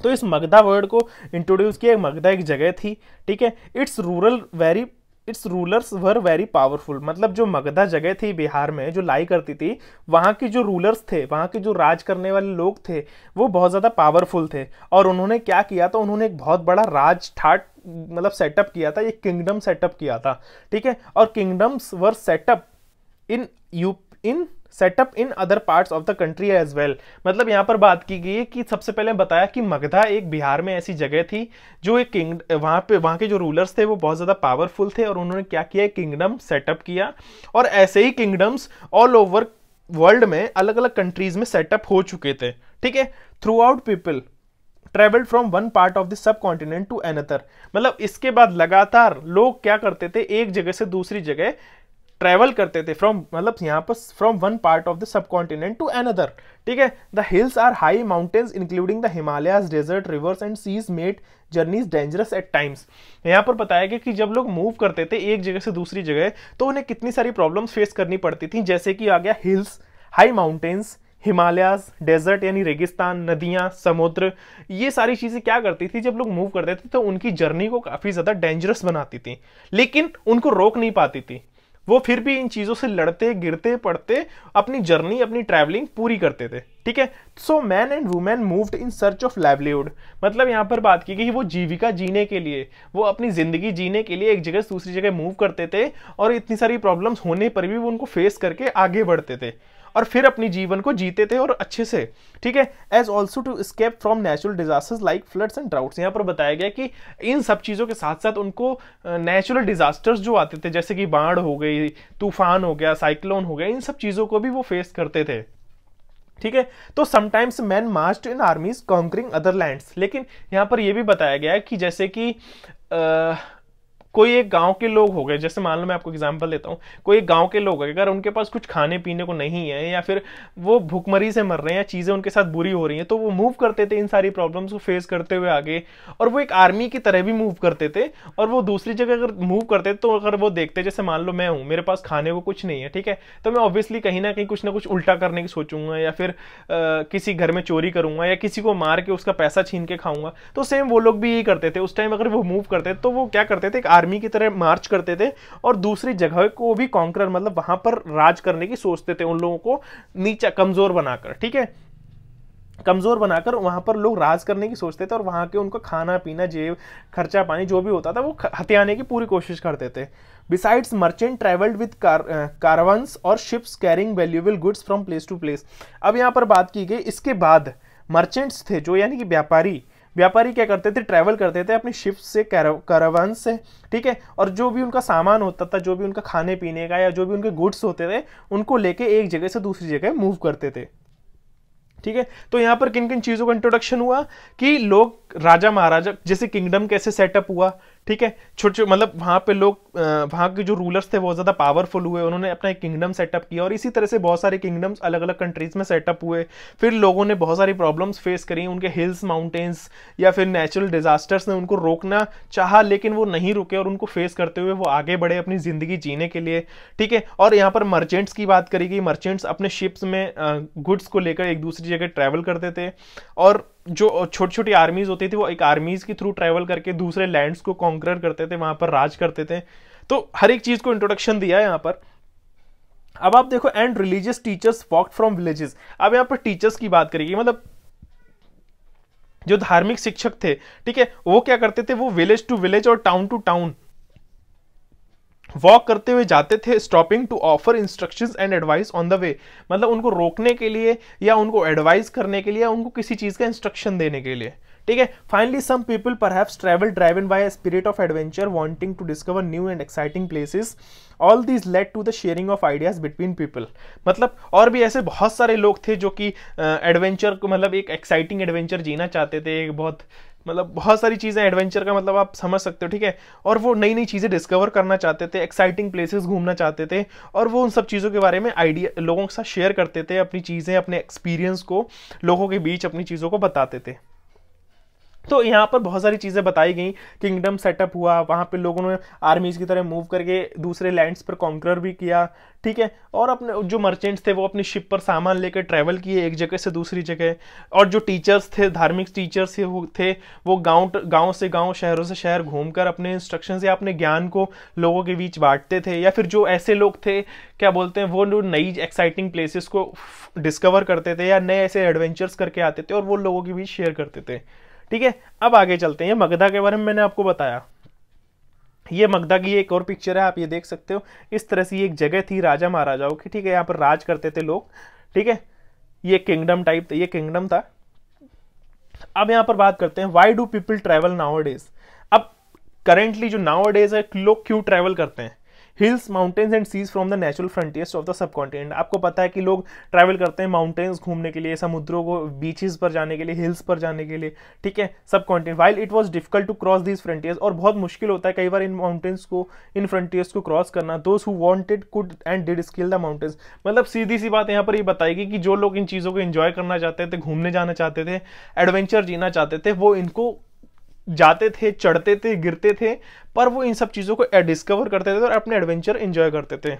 तो इस मगधा वर्ड को इंट्रोड्यूस किया मगधा एक जगह थी ठीक है its rural very its rulers were very powerful मतलब जो मगधा जगह थी बिहार में जो लाई करती थी वहाँ के जो रूलर्स थे वहाँ के जो राज करने वाले लोग थे वो बहुत ज़्यादा पावरफुल थे और उन्होंने क्या किया तो उन्होंने एक बहुत बड़ा राज ठाट मतलब सेटअप किया था एक किंगडम सेटअप किया था ठीक है और kingdoms were set up in you in set up in other parts of the country as well मतलब यहाँ पर बात की गई है कि सबसे पहले बताया कि मगधा एक बिहार में ऐसी जगह थी जो एक किंग वहाँ पे वहाँ के जो रूलर्स थे वो बहुत ज़्यादा पावरफुल थे और उन्होंने क्या किया किंगडम सेटअप किया और ऐसे ही किंगडम्स ऑल ओवर वर्ल्ड में अलग अलग कंट्रीज में सेटअप हो चुके थे ठीक है throughout people travelled from one part of the subcontinent to another मतलब इसके बाद लगातार लोग क्या करते थे एक जगह से दूसरी जगह ट्रैवल करते थे फ्रॉम मतलब यहाँ पर from one part of the subcontinent to another ठीक है the hills are high mountains including the Himalayas desert rivers and seas made journeys dangerous at times यहाँ पर बताया गया कि जब लोग मूव करते थे एक जगह से दूसरी जगह तो उन्हें कितनी सारी प्रॉब्लम्स फेस करनी पड़ती थी जैसे कि आ गया hills high mountains Himalayas desert यानी रेगिस्तान नदियाँ समुद्र ये सारी चीज़ें क्या करती थी जब लोग मूव करते थे तो उनकी जर्नी को काफ़ी ज़्यादा डेंजरस बनाती थी लेकिन उनको रोक नहीं पाती थी वो फिर भी इन चीज़ों से लड़ते गिरते पड़ते अपनी जर्नी अपनी ट्रैवलिंग पूरी करते थे ठीक है so man and women moved in search of livelihood मतलब यहाँ पर बात की गई वो जीविका जीने के लिए वो अपनी ज़िंदगी जीने के लिए एक जगह से दूसरी जगह मूव करते थे और इतनी सारी प्रॉब्लम्स होने पर भी वो उनको फेस करके आगे बढ़ते थे और फिर अपनी जीवन को जीते थे और अच्छे से ठीक है as also to escape from natural disasters like floods and droughts यहाँ पर बताया गया कि इन सब चीज़ों के साथ साथ उनको नेचुरल डिजास्टर्स जो आते थे जैसे कि बाढ़ हो गई तूफान हो गया साइक्लोन हो गया इन सब चीज़ों को भी वो फेस करते थे ठीक है तो sometimes man marched in armies conquering other lands लेकिन यहाँ पर यह भी बताया गया कि जैसे कि आ, कोई एक गांव के लोग हो गए जैसे मान लो मैं आपको एग्जांपल देता हूँ कोई एक गांव के लोग हो गए अगर उनके पास कुछ खाने पीने को नहीं है या फिर वो भूखमरी से मर रहे हैं या चीज़ें उनके साथ बुरी हो रही हैं तो वो मूव करते थे इन सारी प्रॉब्लम्स को फेस करते हुए आगे और वो एक आर्मी की तरह भी मूव करते थे और वो दूसरी जगह अगर मूव करते तो अगर वो देखते जैसे मान लो मैं हूँ मेरे पास खाने को कुछ नहीं है ठीक है तो मैं ऑब्वियसली कहीं ना कहीं कुछ ना कुछ उल्टा करने की सोचूंगा या फिर किसी घर में चोरी करूंगा या किसी को मार के उसका पैसा छीन के खाऊंगा तो सेम वो लोग भी यही करते थे उस टाइम अगर वो मूव करते तो वो क्या करते थे एक आर्मी की तरह मार्च करते थे और दूसरी जगह को भी कॉन्कर मतलब वहां पर राज करने की सोचते थे उन लोगों को नीचा कमजोर बनाकर ठीक है कमज़ोर बनाकर वहां पर लोग राज करने की सोचते थे और वहां के उनका खाना पीना जेब खर्चा पानी जो भी होता था वो हथियाने की पूरी कोशिश करते थे besides merchant travelled with caravans और ships carrying valuable goods from place to place अब यहाँ पर बात की गई इसके बाद मर्चेंट्स थे जो यानी कि व्यापारी व्यापारी क्या करते थे ट्रैवल करते थे अपनी शिप से कैरावन से ठीक है और जो भी उनका सामान होता था जो भी उनका खाने पीने का या जो भी उनके गुड्स होते थे उनको लेके एक जगह से दूसरी जगह मूव करते थे ठीक है तो यहाँ पर किन किन चीज़ों का इंट्रोडक्शन हुआ कि लोग राजा महाराजा जैसे किंगडम कैसे सेटअप हुआ ठीक है छोटे छोटे मतलब वहाँ पे लोग वहाँ के जो रूलर्स थे बहुत ज़्यादा पावरफुल हुए उन्होंने अपना एक किंगडम सेटअप किया और इसी तरह से बहुत सारे किंगडम्स अलग अलग कंट्रीज़ में सेटअप हुए फिर लोगों ने बहुत सारी प्रॉब्लम्स फेस करी उनके हिल्स माउंटेन्स या फिर नेचुरल डिजास्टर्स ने उनको रोकना चाह लेकिन वो नहीं रुके और उनको फेस करते हुए वो आगे बढ़े अपनी ज़िंदगी जीने के लिए ठीक है और यहाँ पर मर्चेंट्स की बात करी गई मर्चेंट्स अपने शिप्स में गुड्स को लेकर एक दूसरी जगह ट्रैवल करते थे और जो छोटी छोटी आर्मीज होती थी वो एक आर्मीज के थ्रू ट्रैवल करके दूसरे लैंड्स को कॉन्कर करते थे वहां पर राज करते थे तो हर एक चीज को इंट्रोडक्शन दिया है यहाँ पर अब आप देखो and religious teachers walk from villages अब यहाँ पर टीचर्स की बात करेगी मतलब जो धार्मिक शिक्षक थे ठीक है वो क्या करते थे वो विलेज टू विलेज और टाउन टू टाउन वॉक करते हुए जाते थे stopping to offer instructions and advice on the way मतलब उनको रोकने के लिए या उनको एडवाइस करने के लिए या उनको किसी चीज़ का इंस्ट्रक्शन देने के लिए ठीक है फाइनली सम पीपल पर perhaps travel driven by spirit of adventure wanting to discover new and exciting places all this led to the sharing of ideas between people मतलब और भी ऐसे बहुत सारे लोग थे जो कि एडवेंचर uh, को मतलब एक एक्साइटिंग एडवेंचर जीना चाहते थे एक बहुत मतलब बहुत सारी चीज़ें एडवेंचर का मतलब आप समझ सकते हो ठीक है और वो नई नई चीज़ें डिस्कवर करना चाहते थे एक्साइटिंग प्लेसेस घूमना चाहते थे और वो उन सब चीज़ों के बारे में आइडिया लोगों के साथ शेयर करते थे अपनी चीज़ें अपने एक्सपीरियंस को लोगों के बीच अपनी चीज़ों को बताते थे तो यहाँ पर बहुत सारी चीज़ें बताई गई किंगडम सेटअप हुआ वहाँ पे लोगों ने आर्मीज़ की तरह मूव करके दूसरे लैंड्स पर कॉन्कर भी किया ठीक है और अपने जो मर्चेंट्स थे वो अपनी शिप पर सामान लेकर ट्रैवल किए एक जगह से दूसरी जगह और जो टीचर्स थे धार्मिक टीचर्स थे वो गांव गांव से गांव शहरों से शहर घूमकर अपने इंस्ट्रक्शन या अपने ज्ञान को लोगों के बीच बांटते थे या फिर जो ऐसे लोग थे क्या बोलते हैं वो लोग नई एक्साइटिंग प्लेसेस को डिस्कवर करते थे या नए ऐसे एडवेंचर्स करके आते थे और वो लोगों के बीच शेयर करते थे ठीक है अब आगे चलते हैं मगधा के बारे में मैंने आपको बताया ये मगधा की एक और पिक्चर है आप ये देख सकते हो इस तरह से एक जगह थी राजा महाराजाओं की ठीक है यहाँ पर राज करते थे लोग ठीक है ये किंगडम टाइप था ये किंगडम था अब यहाँ पर बात करते हैं why do people travel nowadays अब करेंटली जो नाव डेज है लोग क्यों ट्रेवल करते हैं hills mountains and seas from the natural frontiers of the subcontinent आपको पता है कि लोग ट्रैवल करते हैं माउंटेन्स घूमने के लिए समुद्रों को बीचेस पर जाने के लिए हिल्स पर जाने के लिए ठीक है subcontinent while it was difficult to cross these frontiers और बहुत मुश्किल होता है कई बार इन माउंटेन्स को इन फ्रंटियर्स को क्रॉस करना those who wanted could and did scale the mountains मतलब सीधी सी बात यहाँ पर ये बताएगी कि जो लोग इन चीज़ों को इन्जॉय करना चाहते थे घूमने जाना चाहते थे एडवेंचर जीना चाहते थे वो इनको जाते थे चढ़ते थे गिरते थे पर वो इन सब चीज़ों को डिस्कवर करते थे और अपने एडवेंचर इन्जॉय करते थे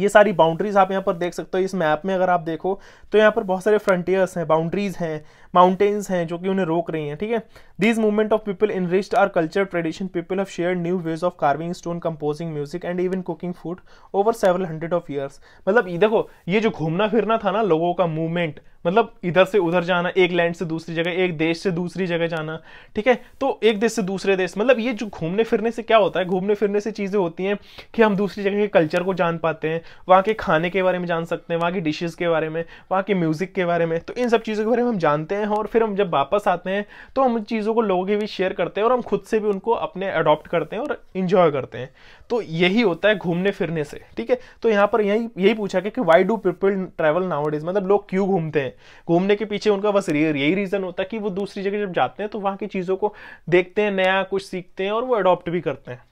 ये सारी बाउंड्रीज आप यहाँ पर देख सकते हो इस मैप में अगर आप देखो तो यहाँ पर बहुत सारे फ्रंटियर्स हैं बाउंड्रीज हैं माउंटेन्स हैं जो कि उन्हें रोक रही हैं ठीक है these movement of people enriched our culture tradition people have share new ways of carving stone composing music and even cooking food over several hundred of years मतलब देखो ये जो घूमना फिरना था ना लोगों का मूवमेंट मतलब इधर से उधर जाना एक लैंड से दूसरी जगह एक देश से दूसरी जगह जाना ठीक है तो एक देश से दूसरे देश मतलब ये जो घूमने फिरने से क्या होता है घूमने फिरने से चीज़ें होती हैं कि हम दूसरी जगह के कल्चर को जान पाते हैं वहाँ के खाने के बारे में जान सकते हैं वहाँ की डिशेज़ के बारे में वहाँ के म्यूज़िक के बारे में तो इन सब चीज़ों के बारे में हम जानते हैं हैं और फिर हम जब वापस आते हैं तो हम चीज़ों को लोगों के भी शेयर करते हैं और हम खुद से भी उनको अपने अडॉप्ट करते हैं और इन्जॉय करते हैं तो यही होता है घूमने फिरने से ठीक है तो यहाँ पर यही यही पूछा गया कि why do people travel now is मतलब लोग क्यों घूमते हैं घूमने के पीछे उनका बस यही रीज़न होता है कि वो दूसरी जगह जब जाते हैं तो वहाँ की चीज़ों को देखते हैं नया कुछ सीखते हैं और वो अडॉप्ट भी करते हैं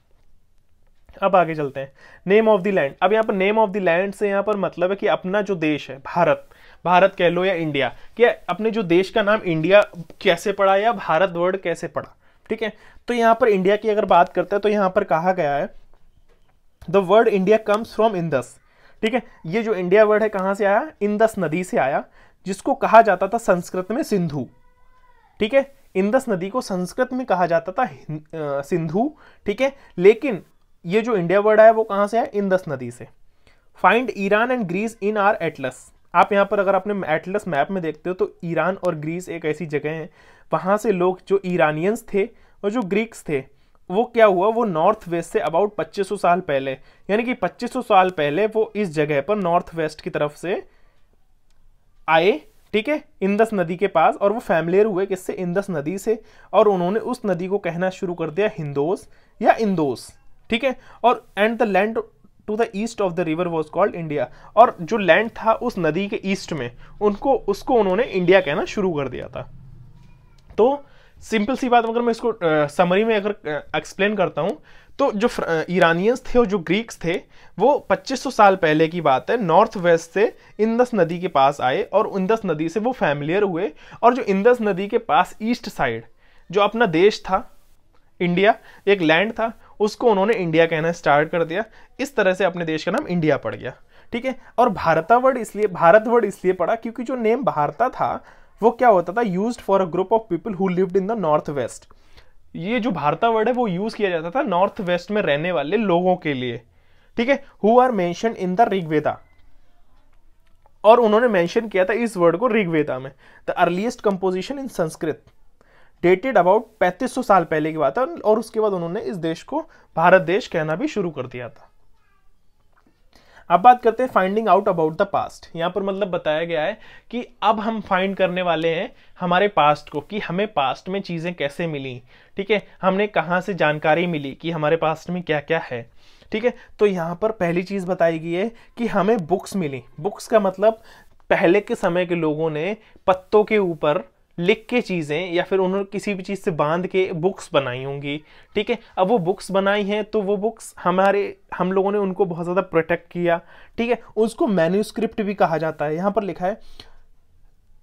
अब आगे चलते हैं नेम ऑफ द लैंड अब यहाँ पर नेम ऑफ द लैंड से यहाँ पर मतलब है कि अपना जो देश है भारत भारत कह लो या इंडिया कि अपने जो देश का नाम इंडिया कैसे पड़ा या भारत वर्ड कैसे पड़ा ठीक है तो यहाँ पर इंडिया की अगर बात करते हैं तो यहाँ पर कहा गया है the word India comes from Indus ठीक है ये जो इंडिया वर्ड है कहाँ से आया इंदस नदी से आया जिसको कहा जाता था संस्कृत में सिंधु ठीक है इंदस नदी को संस्कृत में कहा जाता था सिंधु ठीक है लेकिन ये जो इंडिया वर्ड है वो कहाँ से आया इंदस नदी से find Iran and Greece in our atlas आप यहाँ पर अगर आपने एटलस मैप में देखते हो तो ईरान और ग्रीस एक ऐसी जगह है वहाँ से लोग जो ईरानियंस थे और जो ग्रीक्स थे वो क्या हुआ वो नॉर्थ वेस्ट से अबाउट 2500 साल पहले यानी कि 2500 साल पहले वो इस जगह पर नॉर्थ वेस्ट की तरफ से आए ठीक है इंदस नदी के पास और वो फैमिलियर हुए किससे इंदस नदी से और उन्होंने उस नदी को कहना शुरू कर दिया हिंदोस या इंदोस ठीक है और and the land to the east of the river was called India और जो लैंड था उस नदी के ईस्ट में उनको उसको उन्होंने इंडिया कहना शुरू कर दिया था तो सिंपल सी बात अगर मैं इसको समरी में अगर एक्सप्लेन करता हूँ तो जो ईरानियंस थे और जो ग्रीक्स थे वो 2500 साल पहले की बात है नॉर्थ वेस्ट से इंदस नदी के पास आए और इंदस नदी से वो फैमिलियर हुए और जो इंदस नदी के पास ईस्ट साइड जो अपना देश था इंडिया एक लैंड था उसको उन्होंने इंडिया कहना स्टार्ट कर दिया इस तरह से अपने देश का नाम इंडिया पड़ गया ठीक है और भारत वर्ड इसलिए भारत वर्ड इसलिए पड़ा क्योंकि जो नेम भारता था वो क्या होता था use for a group of people who lived in the north west ये जो भारत वर्ड है वो यूज़ किया जाता था नॉर्थ वेस्ट में रहने वाले लोगों के लिए ठीक है who are mention in the Rigveda और उन्होंने मेंशन किया था इस वर्ड को ऋग्वेदा में the earliest composition in Sanskrit dated about 3500 साल पहले की बात है और उसके बाद उन्होंने इस देश को भारत देश कहना भी शुरू कर दिया था अब बात करते हैं finding out about the past यहाँ पर मतलब बताया गया है कि अब हम फाइंड करने वाले हैं हमारे पास्ट को कि हमें पास्ट में चीज़ें कैसे मिली ठीक है हमने कहाँ से जानकारी मिली कि हमारे पास्ट में क्या क्या है ठीक है तो यहाँ पर पहली चीज़ बताई गई है कि हमें बुक्स मिली बुक्स का मतलब पहले के समय के लोगों ने पत्तों के ऊपर लिख के चीज़ें या फिर उन्होंने किसी भी चीज़ से बांध के बुक्स बनाई होंगी ठीक है अब वो बुक्स बनाई हैं तो वो बुक्स हमारे हम लोगों ने उनको बहुत ज़्यादा प्रोटेक्ट किया ठीक है उसको मैन्यूस्क्रिप्ट भी कहा जाता है यहाँ पर लिखा है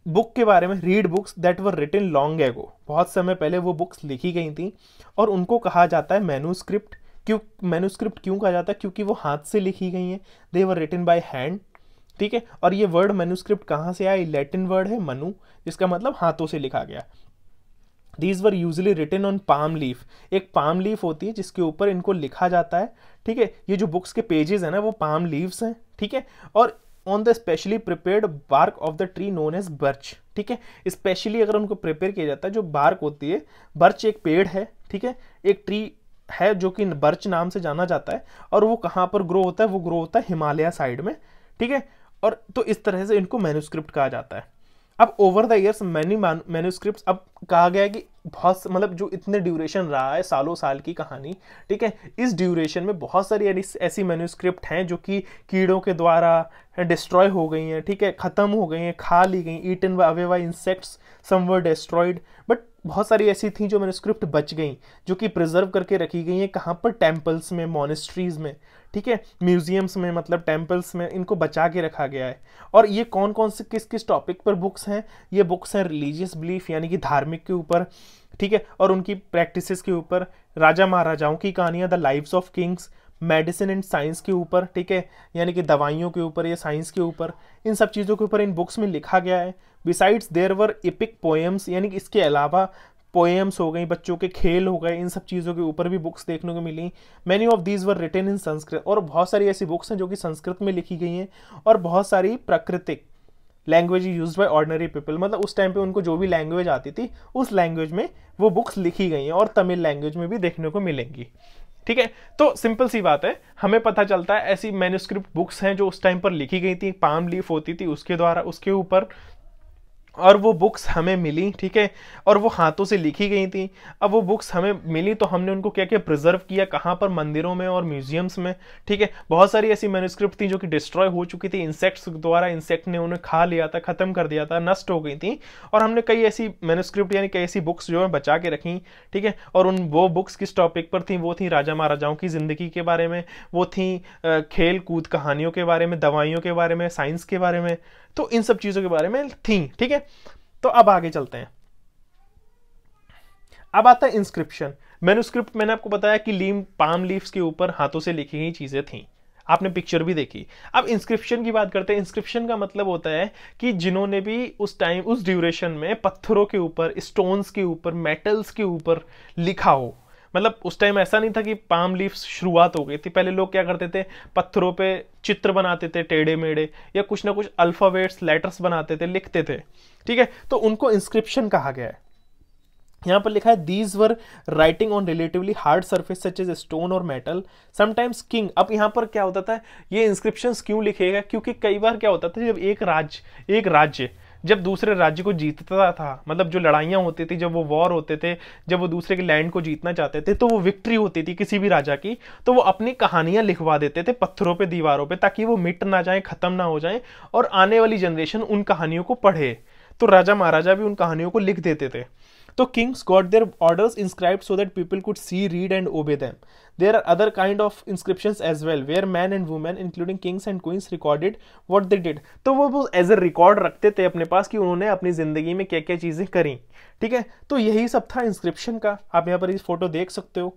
बुक के बारे में read books that were written long ago बहुत समय पहले वो बुक्स लिखी गई थी और उनको कहा जाता है मैन्यूस्क्रिप्ट क्यों मैन्यूस्क्रिप्ट क्यों कहा जाता है क्योंकि वो हाथ से लिखी गई हैं they were written by hand ठीक है और ये वर्ड मनुस्क्रिप्ट कहाँ से आया लैटिन वर्ड है मनु जिसका मतलब हाथों से लिखा गया these were usually written on palm leaf एक पाम लीफ होती है जिसके ऊपर इनको लिखा जाता है ठीक है ये जो बुक्स के पेजेस हैं ना वो पाम लीव्स हैं ठीक है और on the specially prepared bark of the tree known as birch ठीक है स्पेशली अगर उनको प्रिपेयर किया जाता है जो बार्क होती है बर्च एक पेड़ है ठीक है एक ट्री है जो कि बर्च नाम से जाना जाता है और वो कहाँ पर ग्रो होता है वो ग्रो होता है हिमालय साइड में ठीक है और तो इस तरह से इनको मैन्यूस्क्रिप्ट कहा जाता है अब over the years many manuscript अब कहा गया है कि बहुत मतलब जो इतने ड्यूरेशन रहा है सालों साल की कहानी ठीक है इस ड्यूरेशन में बहुत सारी ऐसी मैन्यूस्क्रिप्ट हैं जो कि कीड़ों के द्वारा डिस्ट्रॉय हो गई हैं ठीक है ख़त्म हो गई हैं खा ली गई eaten away by insects some were destroyed but बहुत सारी ऐसी थी जो मैंने स्क्रिप्ट बच गई जो कि प्रिजर्व करके रखी गई हैं कहाँ पर टेम्पल्स में मोनिस्ट्रीज़ में ठीक है म्यूजियम्स में मतलब टेम्पल्स में इनको बचा के रखा गया है और ये कौन कौन से किस किस टॉपिक पर बुक्स हैं ये बुक्स हैं रिलीजियस बिलीफ यानी कि धार्मिक के ऊपर ठीक है और उनकी प्रैक्टिसेस के ऊपर राजा महाराजाओं की कहानियाँ the lives of kings medicine and science के ऊपर ठीक है यानी कि दवाइयों के ऊपर या साइंस के ऊपर इन सब चीज़ों के ऊपर इन बुक्स में लिखा गया है besides there were epic poems यानी कि इसके अलावा पोएम्स हो गई बच्चों के खेल हो गए इन सब चीज़ों के ऊपर भी बुक्स देखने को मिली many of these were written in Sanskrit और बहुत सारी ऐसी बुक्स हैं जो कि संस्कृत में लिखी गई हैं और बहुत सारी प्राकृतिक language use by ordinary people मतलब उस टाइम पे उनको जो भी लैंग्वेज आती थी उस लैंग्वेज में वो बुक्स लिखी गई हैं और तमिल लैंग्वेज में भी देखने को मिलेंगी ठीक है तो सिंपल सी बात है हमें पता चलता है ऐसी मैन्यूस्क्रिप्ट बुक्स हैं जो उस टाइम पर लिखी गई थी पाम लीफ होती थी उसके द्वारा उसके ऊपर और वो बुक्स हमें मिली ठीक है और वो हाथों से लिखी गई थी अब वो बुक्स हमें मिली तो हमने उनको क्या क्या प्रिजर्व किया कहाँ पर मंदिरों में और म्यूजियम्स में ठीक है बहुत सारी ऐसी मेनुस्क्रिप्ट थी जो कि डिस्ट्रॉय हो चुकी थी इंसेक्ट्स द्वारा इंसेक्ट ने उन्हें खा लिया था ख़त्म कर दिया था नष्ट हो गई थी और हमने कई ऐसी मेनुस्क्रिप्ट यानी कई ऐसी बुक्स जो है बचा के रखी ठीक है और उन वो बुक्स किस टॉपिक पर थी वो थी राजा महाराजाओं की ज़िंदगी के बारे में वो थी खेल कूद कहानियों के बारे में दवाइयों के बारे में साइंस के बारे में तो इन सब चीज़ों के बारे में थी ठीक है तो अब आगे चलते हैं अब आता है इंस्क्रिप्शन मैनुस्क्रिप्ट मैंने आपको बताया कि लीम पाम लीव्स के ऊपर हाथों से लिखी गई चीज़ें थी आपने पिक्चर भी देखी अब इंस्क्रिप्शन की बात करते हैं इंस्क्रिप्शन का मतलब होता है कि जिन्होंने भी उस टाइम उस ड्यूरेशन में पत्थरों के ऊपर स्टोन्स के ऊपर मेटल्स के ऊपर लिखा हो मतलब उस टाइम ऐसा नहीं था कि पाम लीव्स शुरुआत हो गई थी पहले लोग क्या करते थे पत्थरों पे चित्र बनाते थे टेढ़े मेढ़े या कुछ ना कुछ अल्फ़ावेट्स लेटर्स बनाते थे लिखते थे ठीक है तो उनको इंस्क्रिप्शन कहा गया है यहाँ पर लिखा है these were writing on relatively hard surface such as stone और मेटल समटाइम्स किंग अब यहाँ पर क्या होता था ये इंस्क्रिप्शन क्यों लिखेगा क्योंकि कई बार क्या होता था जब एक राज्य एक राज्य जब दूसरे राज्य को जीतता था मतलब जो लड़ाइयाँ होती थी जब वो वॉर होते थे जब वो दूसरे के लैंड को जीतना चाहते थे तो वो विक्ट्री होती थी किसी भी राजा की तो वो अपनी कहानियाँ लिखवा देते थे पत्थरों पर दीवारों पर ताकि वो मिट ना जाए ख़त्म ना हो जाए और आने वाली जनरेशन उन कहानियों को पढ़े तो राजा महाराजा भी उन कहानियों को लिख देते थे तो kings got their orders inscribe so that people could see read and obey them there are other kind of inscription as well where man and women including kings and queens recorded what they did तो वो एज ए रिकॉर्ड रखते थे अपने पास कि उन्होंने अपनी ज़िंदगी में क्या क्या चीज़ें करी ठीक है तो यही सब था इंस्क्रिप्शन का आप यहाँ पर इस फोटो देख सकते हो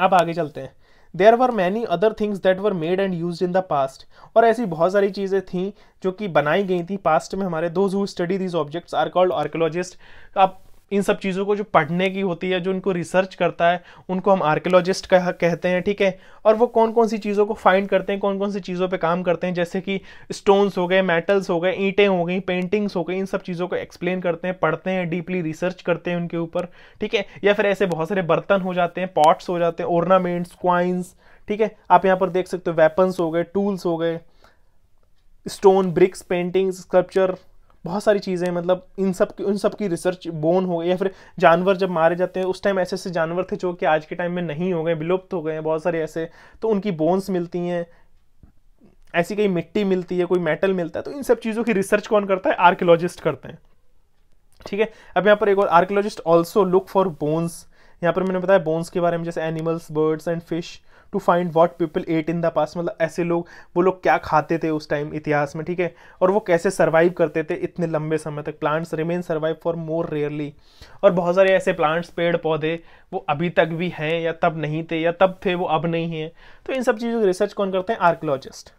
आप आगे चलते हैं there were many other things that were made and use in the past और ऐसी बहुत सारी चीज़ें थीं जो कि बनाई गई थी पास्ट में हमारे those who study these objects are called archaeologist आप इन सब चीज़ों को जो पढ़ने की होती है जो उनको रिसर्च करता है उनको हम आर्कियोलॉजिस्ट कह, कहते हैं ठीक है और वो कौन कौन सी चीज़ों को फाइंड करते हैं कौन कौन सी चीज़ों पे काम करते हैं जैसे कि स्टोन्स हो गए मेटल्स हो गए ईंटें हो गई पेंटिंग्स हो गई इन सब चीज़ों को एक्सप्लेन करते हैं पढ़ते हैं डीपली रिसर्च करते हैं उनके ऊपर ठीक है या फिर ऐसे बहुत सारे बर्तन हो जाते हैं पॉट्स हो जाते हैं ऑर्नामेंट्स क्वाइंस ठीक है आप यहाँ पर देख सकते हो वेपन्स हो गए टूल्स हो गए स्टोन ब्रिक्स पेंटिंग्स स्कल्पचर बहुत सारी चीज़ें मतलब इन सब की उन सब की रिसर्च बोन हो गई या फिर जानवर जब मारे जाते हैं उस टाइम ऐसे ऐसे जानवर थे जो कि आज के टाइम में नहीं हो गए विलुप्त हो गए हैं बहुत सारे ऐसे तो उनकी बोन्स मिलती हैं ऐसी कई मिट्टी मिलती है कोई मेटल मिलता है तो इन सब चीज़ों की रिसर्च कौन करता है आर्कियोलॉजिस्ट करते हैं ठीक है अब यहाँ पर एक और archaeologist also look for bones यहाँ पर मैंने बताया बोन्स के बारे में जैसे animals birds and fish to find what people ate in the past मतलब ऐसे लोग वो लोग क्या खाते थे उस टाइम इतिहास में ठीक है और वो कैसे सर्वाइव करते थे इतने लंबे समय तक plants remain survive for more rarely और बहुत सारे ऐसे प्लांट्स पेड़ पौधे वो अभी तक भी हैं या तब नहीं थे या तब थे वो अब नहीं हैं तो इन सब चीज़ों की रिसर्च कौन करते हैं आर्कोलॉजिस्ट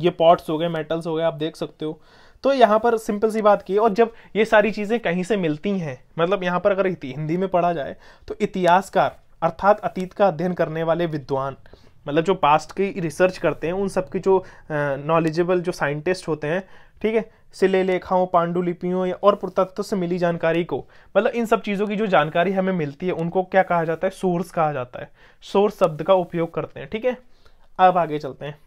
ये पॉट्स हो गए मेटल्स हो गए आप देख सकते हो तो यहाँ पर सिंपल सी बात की और जब ये सारी चीज़ें कहीं से मिलती हैं मतलब यहाँ पर अगर हिंदी में पढ़ा जाए तो इतिहासकार अर्थात अतीत का अध्ययन करने वाले विद्वान मतलब जो पास्ट की रिसर्च करते हैं उन सब की जो नॉलेजेबल जो साइंटिस्ट होते हैं ठीक है सिले लेखाओं पांडुलिपियों या और पुरातत्व से मिली जानकारी को मतलब इन सब चीज़ों की जो जानकारी हमें मिलती है उनको क्या कहा जाता है सोर्स कहा जाता है सोर्स शब्द का उपयोग करते हैं ठीक है अब आगे चलते हैं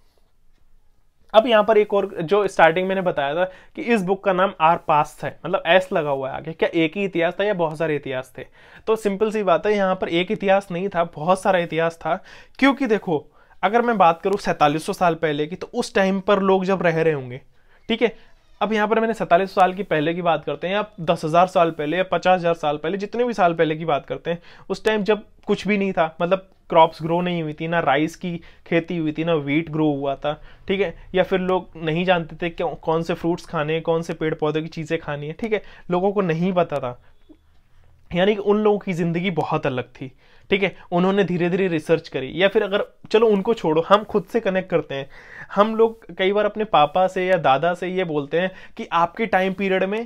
अब यहाँ पर एक और जो स्टार्टिंग मैंने बताया था कि इस बुक का नाम आर पास है मतलब एस लगा हुआ है आगे क्या एक ही इतिहास था या बहुत सारे इतिहास थे तो सिंपल सी बात है यहाँ पर एक इतिहास नहीं था बहुत सारा इतिहास था क्योंकि देखो अगर मैं बात करूँ सैंतालीस साल पहले की तो उस टाइम पर लोग जब रह रहे होंगे ठीक है अब यहाँ पर मैंने सैंतालीस साल की पहले की बात करते हैं या दस हज़ार साल पहले या पचास हज़ार साल पहले जितने भी साल पहले की बात करते हैं उस टाइम जब कुछ भी नहीं था मतलब क्रॉप्स ग्रो नहीं हुई थी ना राइस की खेती हुई थी ना वीट ग्रो हुआ था ठीक है या फिर लोग नहीं जानते थे कि कौन से फ्रूट्स खाने हैं कौन से पेड़ पौधे की चीज़ें खानी है ठीक है लोगों को नहीं पता था यानी कि उन लोगों की ज़िंदगी बहुत अलग थी ठीक है उन्होंने धीरे धीरे रिसर्च करी या फिर अगर चलो उनको छोड़ो हम खुद से कनेक्ट करते हैं हम लोग कई बार अपने पापा से या दादा से ये बोलते हैं कि आपके टाइम पीरियड में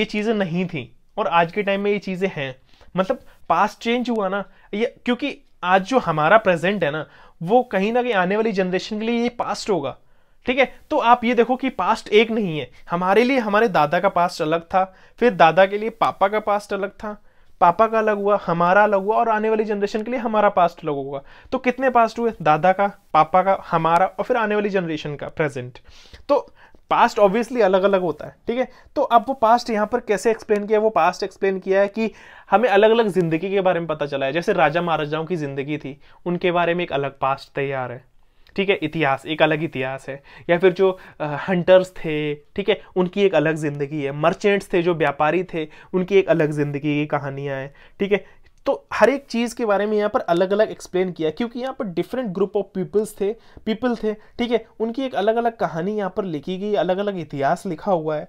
ये चीज़ें नहीं थी और आज के टाइम में ये चीज़ें हैं मतलब पास्ट चेंज हुआ ना ये क्योंकि आज जो हमारा प्रेजेंट है ना वो कहीं ना कहीं आने वाली जनरेशन के लिए ये पास्ट होगा ठीक है तो आप ये देखो कि पास्ट एक नहीं है हमारे लिए हमारे दादा का पास्ट अलग था फिर दादा के लिए पापा का पास्ट अलग था पापा का अलग हुआ हमारा अलग हुआ और आने वाली जनरेशन के लिए हमारा पास्ट अलग होगा तो कितने पास्ट हुए दादा का पापा का हमारा और फिर आने वाली जनरेशन का प्रेजेंट तो पास्ट ऑब्वियसली अलग अलग होता है ठीक है तो अब वो पास्ट यहाँ पर कैसे एक्सप्लेन किया है वो पास्ट एक्सप्लेन किया है कि हमें अलग अलग जिंदगी के बारे में पता चला है जैसे राजा महाराजाओं की जिंदगी थी उनके बारे में एक अलग पास्ट तैयार है ठीक है इतिहास एक अलग इतिहास है या फिर जो हंटर्स थे ठीक है उनकी एक अलग ज़िंदगी है मर्चेंट्स थे जो व्यापारी थे उनकी एक अलग ज़िंदगी की कहानियाँ हैं ठीक है तो हर एक चीज़ के बारे में यहाँ पर अलग अलग एक्सप्लेन किया क्योंकि यहाँ पर डिफरेंट ग्रुप ऑफ पीपल्स थे पीपल थे ठीक है उनकी एक अलग अलग कहानी यहाँ पर लिखी गई अलग अलग इतिहास लिखा हुआ है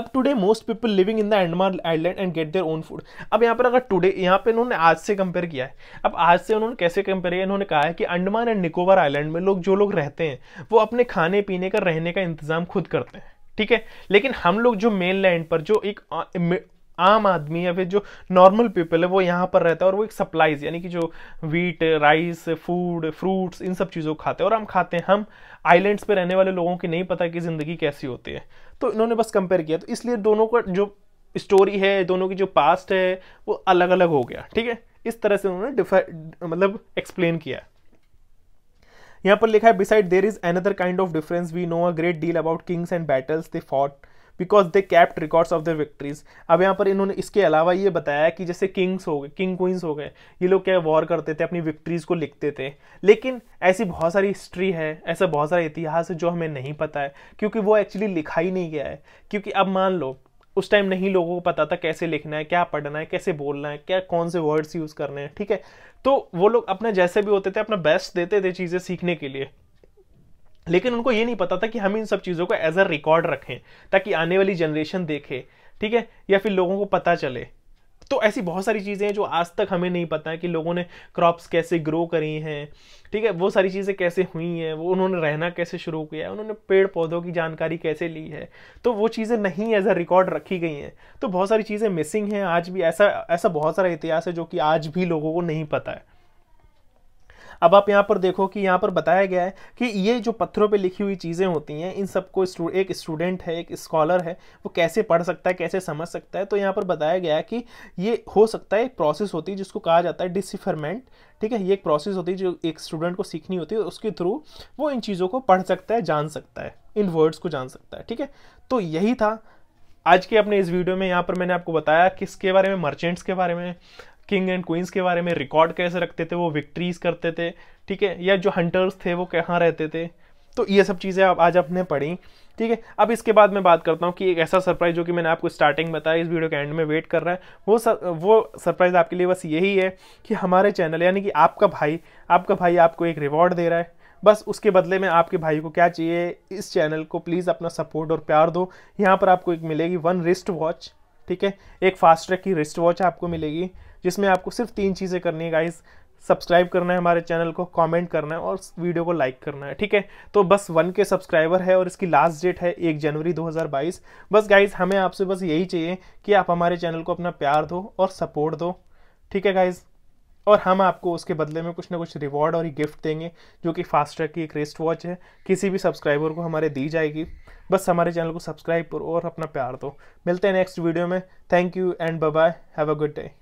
अब today most people living in the Andaman island and get their own food अब यहाँ पर अगर टुडे यहाँ पे इन्होंने आज से कंपेयर किया है अब आज से उन्होंने कैसे कंपेयर किया इन्होंने कहा है कि अंडमान एंड निकोबार आइलैंड में लोग जो लोग रहते हैं वो अपने खाने पीने का रहने का इंतजाम खुद करते हैं ठीक है लेकिन हम लोग जो मेन लैंड पर जो एक आम आदमी या फिर जो नॉर्मल पीपल है वो यहाँ पर रहता है और वो एक सप्लाईज यानी कि जो वीट राइस फूड फ्रूट्स इन सब चीज़ों को खाते हैं और हम खाते हैं हम आइलैंड्स पे रहने वाले लोगों की नहीं पता कि ज़िंदगी कैसी होती है तो इन्होंने बस कंपेयर किया तो इसलिए दोनों का जो स्टोरी है दोनों की जो पास्ट है वो अलग अलग हो गया ठीक है इस तरह से उन्होंने मतलब एक्सप्लेन किया यहाँ पर लिखा है beside there is another kind of difference we know a great deal about kings and battles they fought because they kept records of the victories अब यहाँ पर इन्होंने इसके अलावा ये बताया कि जैसे किंग्स हो गए किंग क्वींस हो गए ये लोग क्या वॉर करते थे अपनी विक्ट्रीज को लिखते थे लेकिन ऐसी बहुत सारी हिस्ट्री है ऐसा बहुत सारा इतिहास है जो हमें नहीं पता है क्योंकि वो एक्चुअली लिखा ही नहीं गया है क्योंकि अब मान लो उस टाइम नहीं लोगों को पता था कैसे लिखना है क्या पढ़ना है कैसे बोलना है क्या कौन से वर्ड्स यूज़ करने हैं ठीक है तो वो लोग अपना जैसे भी होते थे अपना बेस्ट देते थे चीज़ें सीखने के लिए लेकिन उनको ये नहीं पता था कि हम इन सब चीज़ों को एज अ रिकॉर्ड रखें ताकि आने वाली जनरेशन देखे ठीक है या फिर लोगों को पता चले तो ऐसी बहुत सारी चीज़ें हैं जो आज तक हमें नहीं पता है कि लोगों ने क्रॉप्स कैसे ग्रो करी हैं ठीक है वो सारी चीज़ें कैसे हुई हैं वो उन्होंने रहना कैसे शुरू किया है उन्होंने पेड़ पौधों की जानकारी कैसे ली है तो वो चीज़ें नहीं एज अ रिकॉर्ड रखी गई हैं तो बहुत सारी चीज़ें मिसिंग हैं आज भी ऐसा ऐसा बहुत सारा इतिहास है जो कि आज भी लोगों को नहीं पता है अब आप यहाँ पर देखो कि यहाँ पर बताया गया है कि ये जो पत्थरों पे लिखी हुई चीज़ें होती हैं इन सबको एक स्टूडेंट है एक स्कॉलर है वो कैसे पढ़ सकता है कैसे समझ सकता है तो यहाँ पर बताया गया है कि ये हो सकता है एक प्रोसेस होती है जिसको कहा जाता है डिसिफरमेंट ठीक है ये एक प्रोसेस होती है जो एक स्टूडेंट को सीखनी होती है उसके थ्रू वो इन चीज़ों को पढ़ सकता है जान सकता है इन वर्ड्स को जान सकता है ठीक है तो यही था आज के अपने इस वीडियो में यहाँ पर मैंने आपको बताया किसके बारे में मर्चेंट्स के बारे में किंग एंड क्वींस के बारे में रिकॉर्ड कैसे रखते थे वो विक्ट्रीज करते थे ठीक है या जो हंटर्स थे वो कहाँ रहते थे तो ये सब चीज़ें आप आज आपने पढ़ी ठीक है अब इसके बाद मैं बात करता हूँ कि एक ऐसा सरप्राइज जो कि मैंने आपको स्टार्टिंग बताया इस वीडियो के एंड में वेट कर रहा है वो सर, वो सरप्राइज आपके लिए बस यही है कि हमारे चैनल यानी कि आपका भाई आपका भाई आपको एक रिवॉर्ड दे रहा है बस उसके बदले में आपके भाई को क्या चाहिए इस चैनल को प्लीज़ अपना सपोर्ट और प्यार दो यहाँ पर आपको एक मिलेगी वन रिस्ट वॉच ठीक है एक फास्ट ट्रैक की रिस्ट वॉच आपको मिलेगी जिसमें आपको सिर्फ तीन चीज़ें करनी है गाइज़ सब्सक्राइब करना है हमारे चैनल को कमेंट करना है और वीडियो को लाइक करना है ठीक है तो बस वन के सब्सक्राइबर है और इसकी लास्ट डेट है एक जनवरी 2022 बस गाइज हमें आपसे बस यही चाहिए कि आप हमारे चैनल को अपना प्यार दो और सपोर्ट दो ठीक है गाइज़ और हम आपको उसके बदले में कुछ ना कुछ रिवॉर्ड और गिफ्ट देंगे जो कि फास्ट ट्रैक की एक रेस्ट वॉच है किसी भी सब्सक्राइबर को हमारे दी जाएगी बस हमारे चैनल को सब्सक्राइब करो और अपना प्यार दो मिलते हैं नेक्स्ट वीडियो में thank you and bye have a good day